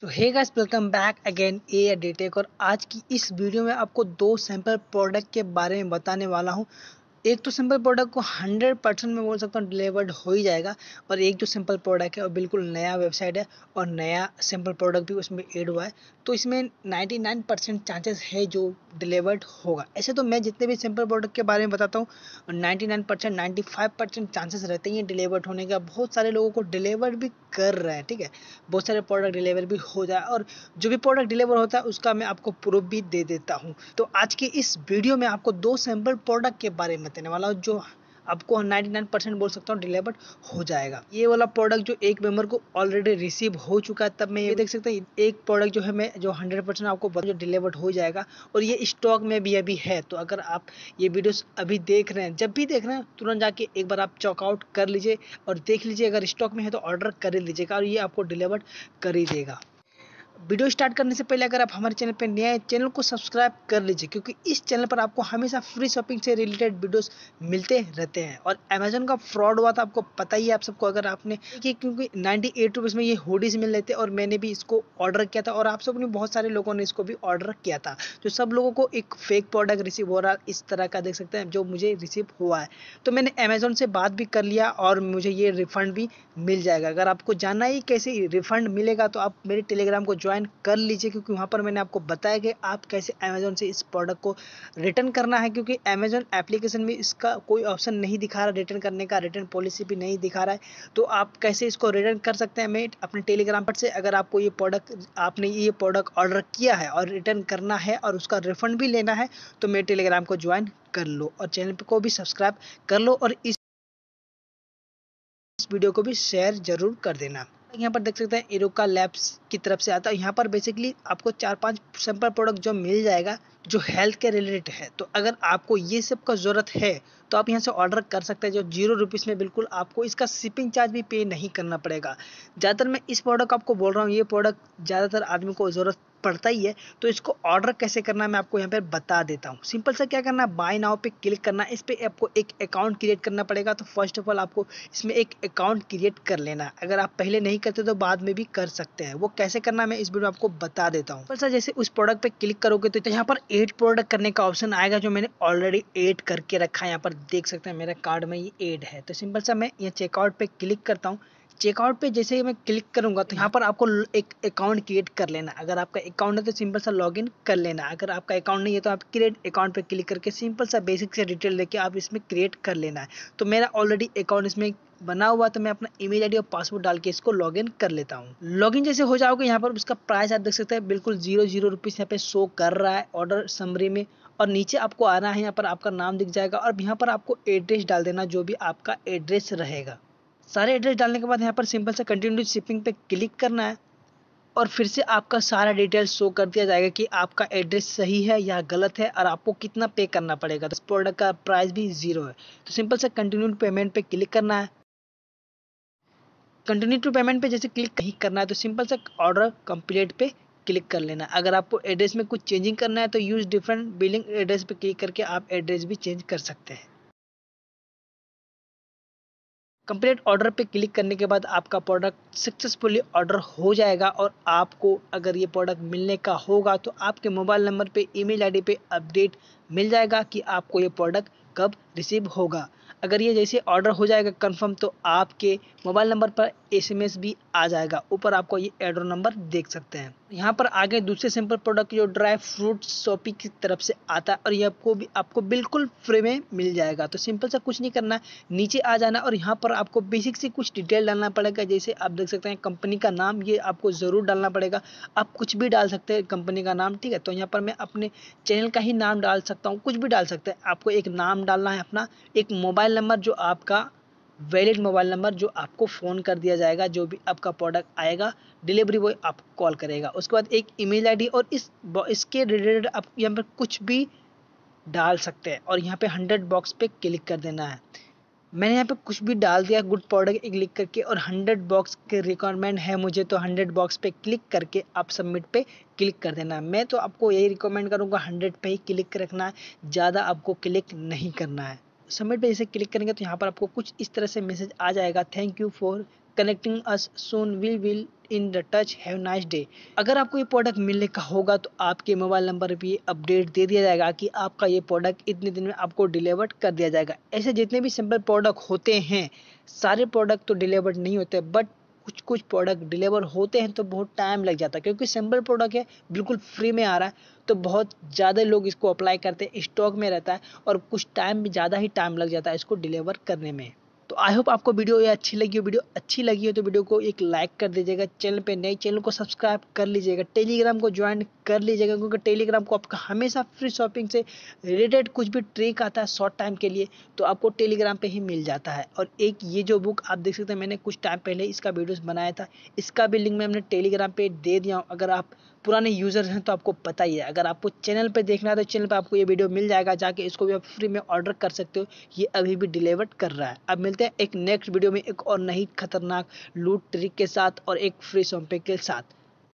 तो hey guys welcome back again ए डेटेक और आज की इस वीडियो में आपको दो सैंपल प्रोडक्ट के बारे में बताने वाला हूं एक तो सिंपल प्रोडक्ट को 100 परसेंट में बोल सकता हूँ डिलीवर्ड हो ही जाएगा और एक जो सिंपल प्रोडक्ट है और बिल्कुल नया वेबसाइट है और नया सिंपल प्रोडक्ट भी उसमें ऐड हुआ है तो इसमें 99 परसेंट चांसेस है जो डिलीवर्ड होगा ऐसे तो मैं जितने भी सिंपल प्रोडक्ट के बारे में बताता हूँ ninety nine percent ninety five percent chances रहते हैं डिलीवर्ड होने का बहुत सारे लोगों को डिलीवर भी कर रहे हैं ठीक है बहुत सारे प्रोडक्ट डिलीवर भी हो जाए और जो भी प्रोडक्ट डिलीवर होता है उसका मैं आपको प्रूफ भी दे देता हूँ तो आज की इस वीडियो में आपको दो सिंपल प्रोडक्ट के बारे में देने वाला हूँ जो आपको 99 परसेंट बोल सकता हूँ डिले हो जाएगा ये वाला प्रोडक्ट जो एक मेंबर को ऑलरेडी रिसीव हो चुका है तब मैं ये देख सकता हूँ एक प्रोडक्ट जो है मैं जो 100 परसेंट आपको जो डिलीवर्ड हो जाएगा और ये स्टॉक में भी अभी है तो अगर आप ये वीडियोस अभी देख रहे हैं जब भी देख रहे हैं तुरंत जाके एक बार आप चॉकआउट कर लीजिए और देख लीजिए अगर स्टॉक में है तो ऑर्डर कर लीजिएगा और ये आपको डिलीवर्ड कर ही देगा वीडियो स्टार्ट करने से पहले अगर आप हमारे चैनल पर नए चैनल को सब्सक्राइब कर लीजिए क्योंकि इस चैनल पर आपको हमेशा फ्री शॉपिंग से रिलेटेड वीडियोस मिलते रहते हैं और अमेजोन का फ्रॉड हुआ था आपको पता ही है आप सबको अगर आपने कि क्योंकि नाइन्टी एट रुपीज़ में ये होडीज मिल रहे थे और मैंने भी इसको ऑर्डर किया था और आप सब ने बहुत सारे लोगों ने इसको भी ऑर्डर किया था तो सब लोगों को एक फेक प्रोडक्ट रिसीव हो रहा इस तरह का देख सकते हैं जो मुझे रिसीव हुआ है तो मैंने अमेजोन से बात भी कर लिया और मुझे ये रिफंड भी मिल जाएगा अगर आपको जानना ही कैसे रिफंड मिलेगा तो आप मेरे टेलीग्राम को ज्वाइन कर लीजिए क्योंकि वहाँ पर मैंने आपको बताया कि आप कैसे अमेज़ोन से इस प्रोडक्ट को रिटर्न करना है क्योंकि अमेज़ोन एप्लीकेशन में इसका कोई ऑप्शन नहीं दिखा रहा रिटर्न करने का रिटर्न पॉलिसी भी नहीं दिखा रहा है तो आप कैसे इसको रिटर्न कर सकते हैं मैं अपने टेलीग्राम पर से अगर आपको ये प्रोडक्ट आपने ये प्रोडक्ट ऑर्डर किया है और रिटर्न करना है और उसका रिफंड भी लेना है तो मेरे टेलीग्राम को ज्वाइन कर लो और चैनल को भी सब्सक्राइब कर लो और इस वीडियो को भी शेयर जरूर कर देना यहाँ पर देख सकते हैं इरोका लैब्स की तरफ से आता है यहाँ पर बेसिकली आपको चार पांच सैंपल प्रोडक्ट जो मिल जाएगा जो हेल्थ के रिलेटेड है तो अगर आपको ये सब का ज़रूरत है तो आप यहाँ से ऑर्डर कर सकते हैं जो जीरो रुपीज़ में बिल्कुल आपको इसका शिपिंग चार्ज भी पे नहीं करना पड़ेगा ज़्यादातर मैं इस प्रोडक्ट आपको बोल रहा हूँ ये प्रोडक्ट ज़्यादातर आदमी को ज़रूरत पड़ता ही है तो इसको ऑर्डर कैसे करना है मैं आपको यहाँ पर बता देता हूँ सिंपल सा क्या करना है बाय नाव पे क्लिक करना इस पर आपको एक अकाउंट क्रिएट करना पड़ेगा तो फर्स्ट ऑफ ऑल आपको इसमें एक अकाउंट क्रिएट कर लेना अगर आप पहले नहीं करते तो बाद में भी कर सकते हैं वो कैसे करना मैं इस वीडियो आपको बता देता हूँ सर जैसे उस प्रोडक्ट पर क्लिक करोगे तो यहाँ पर एड प्रोडक्ट करने का ऑप्शन आएगा जो मैंने ऑलरेडी एड करके रखा है यहाँ पर देख सकते हैं मेरे कार्ड में ये एड है तो सिंपल सा मैं ये चेकआउट पर क्लिक करता हूँ चेकआउट पे जैसे मैं क्लिक करूँगा तो यहाँ पर आपको एक अकाउंट क्रिएट कर लेना अगर आपका अकाउंट है तो सिंपल सा लॉगिन कर लेना अगर आपका अकाउंट नहीं है तो आप क्रिएट अकाउंट पे क्लिक करके सिंपल सा बेसिक से डिटेल लेके आप इसमें क्रिएट कर लेना है तो मेरा ऑलरेडी अकाउंट इसमें बना हुआ तो मैं अपना ईमेल आईडी और पासवर्ड डाल के इसको लॉगिन कर लेता हूँ लॉगिन जैसे हो जाओगे यहाँ पर उसका प्राइस आप देख सकते हैं बिल्कुल जीरो जीरो रुपीज़ यहाँ पे शो कर रहा है ऑर्डर समरी में और नीचे आपको आना है यहाँ पर आपका नाम दिख जाएगा और यहाँ पर आपको एड्रेस डाल देना जो भी आपका एड्रेस रहेगा सारे एड्रेस डालने के बाद यहाँ पर सिंपल से कंटिन्यू शिपिंग पे क्लिक करना है और फिर से आपका सारा डिटेल शो कर दिया जाएगा कि आपका एड्रेस सही है या गलत है और आपको कितना पे करना पड़ेगा तो इस प्रोडक्ट का प्राइस भी ज़ीरो है तो सिंपल से कंटिन्यू पेमेंट पे क्लिक करना है कंटिन्यू टू पेमेंट पे जैसे क्लिक नहीं करना है तो सिंपल से ऑर्डर कंप्लीट पे क्लिक कर लेना अगर आपको एड्रेस में कुछ चेंजिंग करना है तो यूज़ डिफरेंट बिलिंग एड्रेस पे क्लिक करके आप एड्रेस भी चेंज कर सकते हैं कंप्लीट ऑर्डर पे क्लिक करने के बाद आपका प्रोडक्ट सक्सेसफुली ऑर्डर हो जाएगा और आपको अगर ये प्रोडक्ट मिलने का होगा तो आपके मोबाइल नंबर पे ईमेल आईडी पे अपडेट मिल जाएगा कि आपको ये प्रोडक्ट कब रिसीव होगा अगर ये जैसे ऑर्डर हो जाएगा कंफर्म तो आपके मोबाइल नंबर पर एसएमएस भी आ जाएगा ऊपर आपको ये एड्रो नंबर देख सकते हैं यहाँ पर आगे दूसरे सिंपल प्रोडक्ट जो ड्राई फ्रूट शॉपी की तरफ से आता है और ये आपको भी आपको बिल्कुल फ्री में मिल जाएगा तो सिंपल सा कुछ नहीं करना नीचे आ जाना और यहाँ पर आपको बेसिक से कुछ डिटेल डालना पड़ेगा जैसे आप देख सकते हैं कंपनी का नाम ये आपको ज़रूर डालना पड़ेगा आप कुछ भी डाल सकते हैं कंपनी का नाम ठीक है तो यहाँ पर मैं अपने चैनल का ही नाम डाल सकता हूँ कुछ भी डाल सकते हैं आपको एक नाम डालना है अपना एक मोबाइल नंबर जो आपका वैलिड मोबाइल नंबर जो आपको फ़ोन कर दिया जाएगा जो भी आपका प्रोडक्ट आएगा डिलीवरी बॉय आपको कॉल करेगा उसके बाद एक ईमेल आईडी और इस इसके रिलेटेड आप यहाँ पर कुछ भी डाल सकते हैं और यहाँ पे हंड्रेड बॉक्स पे क्लिक कर देना है मैंने यहाँ पे कुछ भी डाल दिया गुड प्रोडक्ट क्लिक करके और हंड्रेड बॉक्स के रिकॉर्डमेंट है मुझे तो हंड्रेड बॉक्स पे क्लिक करके आप सबमिट पे क्लिक कर देना मैं तो आपको यही रिकमेंड करूँगा हंड्रेड पे ही क्लिक रखना है ज़्यादा आपको क्लिक नहीं करना है सबमिट पे जैसे क्लिक करेंगे तो यहाँ पर आपको कुछ इस तरह से मैसेज आ जाएगा thank you for connecting us soon we will in the touch have nice day अगर आपको ये प्रोडक्ट मिलने का होगा तो आपके मोबाइल नंबर पर ये अपडेट दे दिया जाएगा कि आपका ये प्रोडक्ट इतने दिन में आपको डिलीवर कर दिया जाएगा ऐसे जितने भी सिंपल प्रोडक्ट होते हैं सारे प्रोडक्ट तो डिलीवर नहीं होते बट कुछ कुछ प्रोडक्ट डिलीवर होते हैं तो बहुत टाइम लग जाता है क्योंकि सिंपल प्रोडक्ट है बिल्कुल फ्री में आ रहा है तो बहुत ज़्यादा लोग इसको अप्लाई करते हैं स्टॉक में रहता है और कुछ टाइम भी ज़्यादा ही टाइम लग जाता है इसको डिलीवर करने में आई होप आपको वीडियो ये अच्छी लगी हो वीडियो अच्छी लगी हो तो वीडियो को एक लाइक कर दीजिएगा चैनल पे नए चैनल को सब्सक्राइब कर लीजिएगा टेलीग्राम को ज्वाइन कर लीजिएगा क्योंकि टेलीग्राम को आपका हमेशा फ्री शॉपिंग से रिलेटेड कुछ भी ट्रिक आता है शॉर्ट टाइम के लिए तो आपको टेलीग्राम पर ही मिल जाता है और एक ये जो बुक आप देख सकते हैं मैंने कुछ टाइम पहले इसका वीडियोज़ बनाया था इसका भी लिंक मैं हमने टेलीग्राम पर दे दिया हूँ अगर आप पुराने यूज़र हैं तो आपको पता ही है अगर आपको चैनल पर देखना है तो चैनल पर आपको ये वीडियो मिल जाएगा जाके इसको भी आप फ्री में ऑर्डर कर सकते हो ये अभी भी डिलीवर कर रहा है अब मिलते हैं एक नेक्स्ट वीडियो में एक और नई खतरनाक लूट ट्रिक के साथ और एक फ्री सॉम्पे के साथ